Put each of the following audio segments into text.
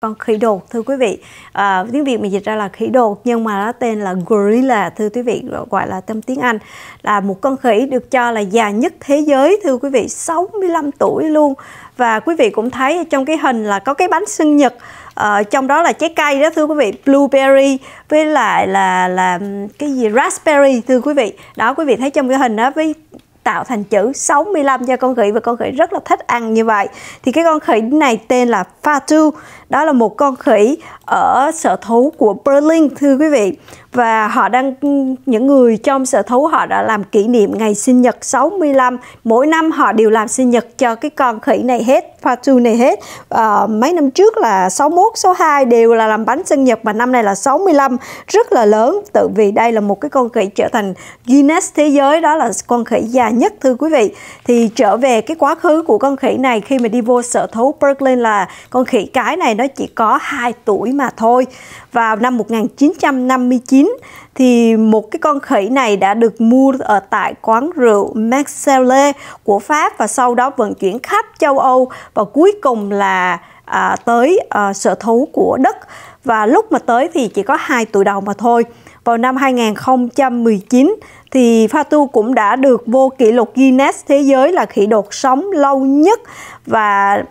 con khỉ đột thưa quý vị à, tiếng việt mình dịch ra là khỉ đột nhưng mà nó tên là gorilla thưa quý vị gọi là tâm tiếng anh là một con khỉ được cho là già nhất thế giới thưa quý vị 65 tuổi luôn và quý vị cũng thấy trong cái hình là có cái bánh sinh nhật ờ, trong đó là trái cây đó thưa quý vị blueberry với lại là là cái gì raspberry thưa quý vị đó quý vị thấy trong cái hình đó với tạo thành chữ 65 cho con khỉ và con khỉ rất là thích ăn như vậy thì cái con khỉ này tên là Fatu đó là một con khỉ ở sở thú của Berlin thưa quý vị và họ đang những người trong sở thú họ đã làm kỷ niệm ngày sinh nhật 65 mỗi năm họ đều làm sinh nhật cho cái con khỉ này hết Fatu này hết à, mấy năm trước là 61 62 đều là làm bánh sinh nhật mà năm nay là 65 rất là lớn tự vì đây là một cái con khỉ trở thành Guinness thế giới đó là con khỉ dài nhất thưa quý vị thì trở về cái quá khứ của con khỉ này khi mà đi vô sở thú Berlin là con khỉ cái này nó chỉ có 2 tuổi mà thôi vào năm 1959 thì một cái con khỉ này đã được mua ở tại quán rượu Maxelle của Pháp và sau đó vận chuyển khắp châu Âu và cuối cùng là à, tới à, sở thú của Đức và lúc mà tới thì chỉ có 2 tuổi đầu mà thôi vào năm 2019 thì Fatu cũng đã được vô kỷ lục Guinness thế giới là khỉ đột sống lâu nhất và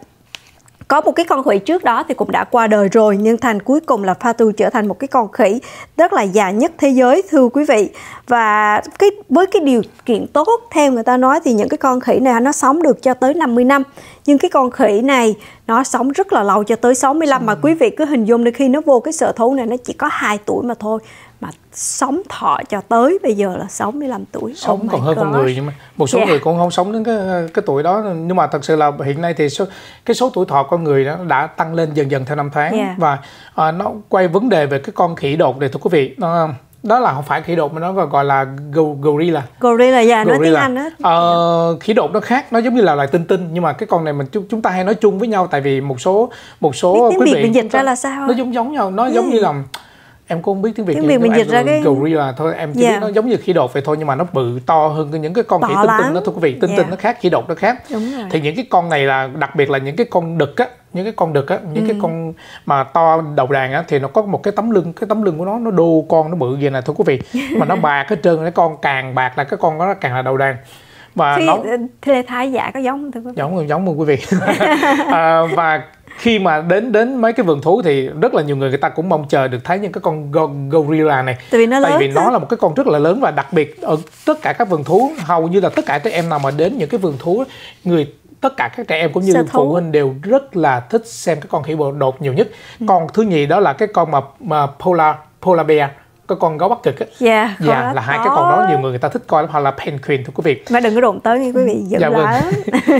có một cái con khỉ trước đó thì cũng đã qua đời rồi nhưng thành cuối cùng là Fatu trở thành một cái con khỉ rất là già nhất thế giới thưa quý vị và cái với cái điều kiện tốt theo người ta nói thì những cái con khỉ này nó sống được cho tới 50 năm nhưng cái con khỉ này nó sống rất là lâu cho tới 65 ừ. mà quý vị cứ hình dung đi khi nó vô cái sở thú này nó chỉ có 2 tuổi mà thôi mà sống thọ cho tới bây giờ là 65 tuổi oh sống oh còn hơn con người nhưng mà một số yeah. người cũng không sống đến cái cái tuổi đó nhưng mà thật sự là hiện nay thì số, cái số tuổi thọ con người đó đã tăng lên dần dần theo năm tháng yeah. và à, nó quay vấn đề về cái con khỉ đột này thưa quý vị nó đó là không phải khí đột mà nó gọi là gorilla gorilla dạ yeah, nói tiếng anh á ờ, khỉ đột nó khác nó giống như là loài tinh tinh nhưng mà cái con này mình chúng ta hay nói chung với nhau tại vì một số một số Biết tiếng quý vị dịch ra là sao nó giống giống nhau nó giống ừ. như là em cũng không biết tiếng việt tiếng việt mình dịch ra cái gorilla thôi em chỉ yeah. Dạ. biết nó giống như khỉ đột vậy thôi nhưng mà nó bự to hơn những cái con Bọ khỉ tinh tinh đó thưa quý vị tinh yeah. tinh dạ. nó khác khỉ đột nó khác thì những cái con này là đặc biệt là những cái con đực á những cái con đực á những ừ. cái con mà to đầu đàn á thì nó có một cái tấm lưng cái tấm lưng của nó nó đô con nó bự vậy nè thưa quý vị mà nó bạc hết trơn cái con càng bạc là cái con đó càng là đầu đàn và Thế, nó... Ờ, thế thái giả có giống không thưa quý vị giống giống luôn quý vị à, và khi mà đến đến mấy cái vườn thú thì rất là nhiều người người ta cũng mong chờ được thấy những cái con gorilla này tại vì nó, tại vì nó là một cái con rất là lớn và đặc biệt ở tất cả các vườn thú hầu như là tất cả trẻ em nào mà đến những cái vườn thú người tất cả các trẻ em cũng như phụ huynh đều rất là thích xem cái con khỉ bộ đột nhiều nhất ừ. con thứ nhì đó là cái con mà, mà polar polar bear cái con gấu bắc cực á yeah, dạ yeah, dạ, là hai cái con đó nhiều người người ta thích coi lắm hoặc là penguin thưa quý vị mà đừng có đụng tới nha quý vị dạ, vâng. lắm